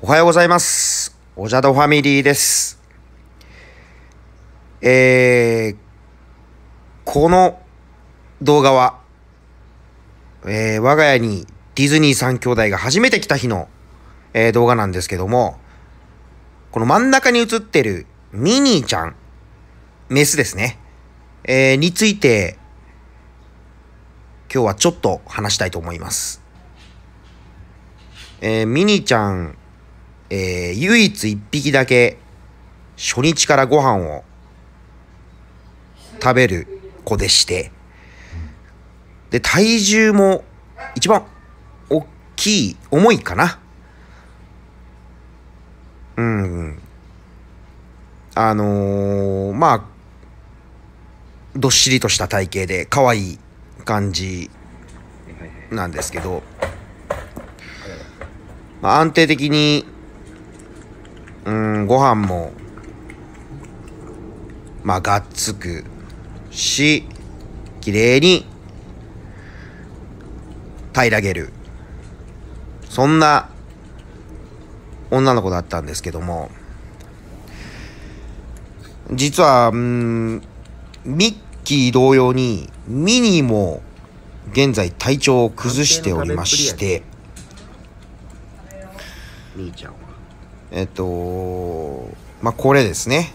おはようございます。おじゃどファミリーです。えー、この動画は、えー、我が家にディズニー三兄弟が初めて来た日の、えー、動画なんですけども、この真ん中に映ってるミニーちゃん、メスですね、えー、について、今日はちょっと話したいと思います。えー、ミニーちゃんえー、唯一一匹だけ初日からご飯を食べる子でして、で、体重も一番大きい、重いかな。うん。あのー、まあ、どっしりとした体型で可愛い感じなんですけど、まあ、安定的にうんご飯もまあがっつくし綺麗に平らげるそんな女の子だったんですけども実はうんミッキー同様にミニーも現在体調を崩しておりまして兄ちゃんえっと、まあ、これですね。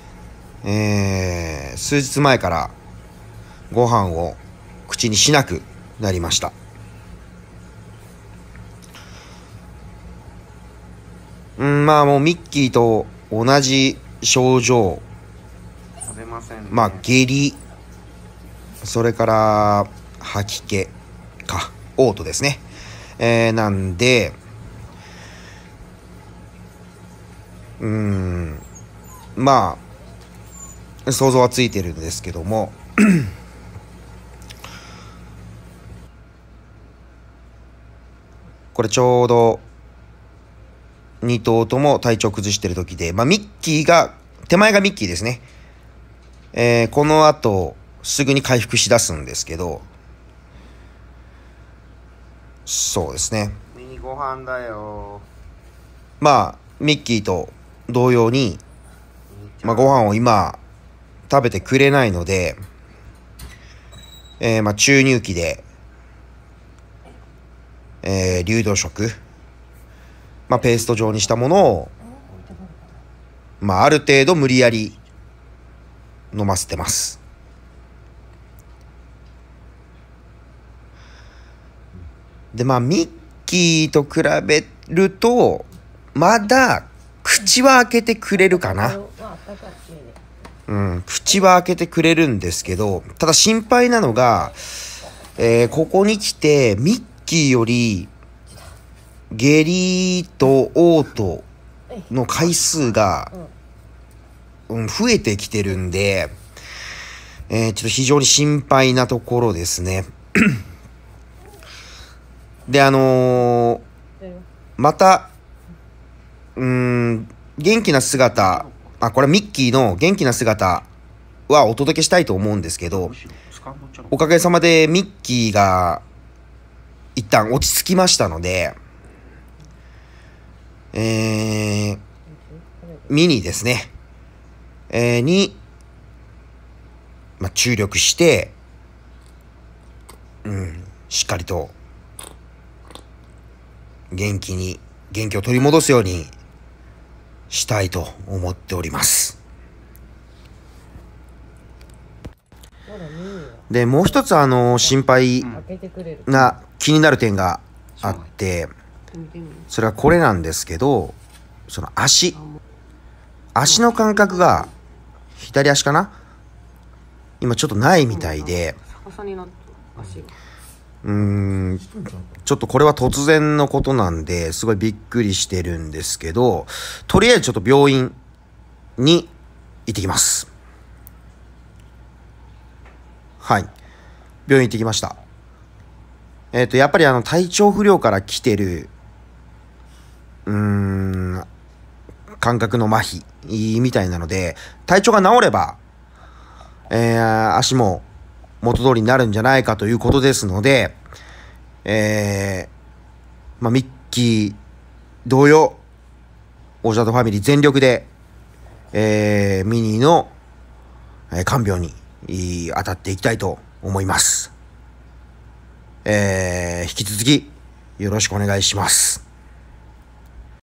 えー、数日前からご飯を口にしなくなりました。うん、まあもうミッキーと同じ症状。まね、まあ下痢、それから吐き気か、嘔吐ですね。えー、なんで、うんまあ想像はついてるんですけども これちょうど2頭とも体調崩してる時で、まあ、ミッキーが手前がミッキーですね、えー、この後すぐに回復しだすんですけどそうですねミニご飯だよまあミッキーと同様に、まあ、ご飯を今食べてくれないので、えー、まあ注入器で、えー、流動食、まあ、ペースト状にしたものを、まあ、ある程度無理やり飲ませてます。でまあミッキーと比べるとまだ口は開けてくれるかな。うん、口は開けてくれるんですけど、ただ心配なのが、えー、ここに来て、ミッキーより、下痢と嘔吐の回数が、うん、増えてきてるんで、えー、ちょっと非常に心配なところですね。で、あのー、また、うん、元気な姿、あ、これミッキーの元気な姿はお届けしたいと思うんですけど、おかげさまでミッキーが一旦落ち着きましたので、えー、ミニですね、えー、に、まあ、注力して、うん、しっかりと元気に、元気を取り戻すようにしたいと思っております。で、もう一つあの、心配な気になる点があって、それはこれなんですけど、その足。足の感覚が、左足かな今ちょっとないみたいで、うんちょっとこれは突然のことなんですごいびっくりしてるんですけどとりあえずちょっと病院に行ってきますはい病院行ってきましたえっ、ー、とやっぱりあの体調不良から来てるうん感覚の麻痺みたいなので体調が治れば、えー、足も元通りになるんじゃないかということですので、えー、まあ、ミッキー同様、オージファミリー全力で、えー、ミニーの、えー、看病に当たっていきたいと思います。えー、引き続きよろしくお願いします。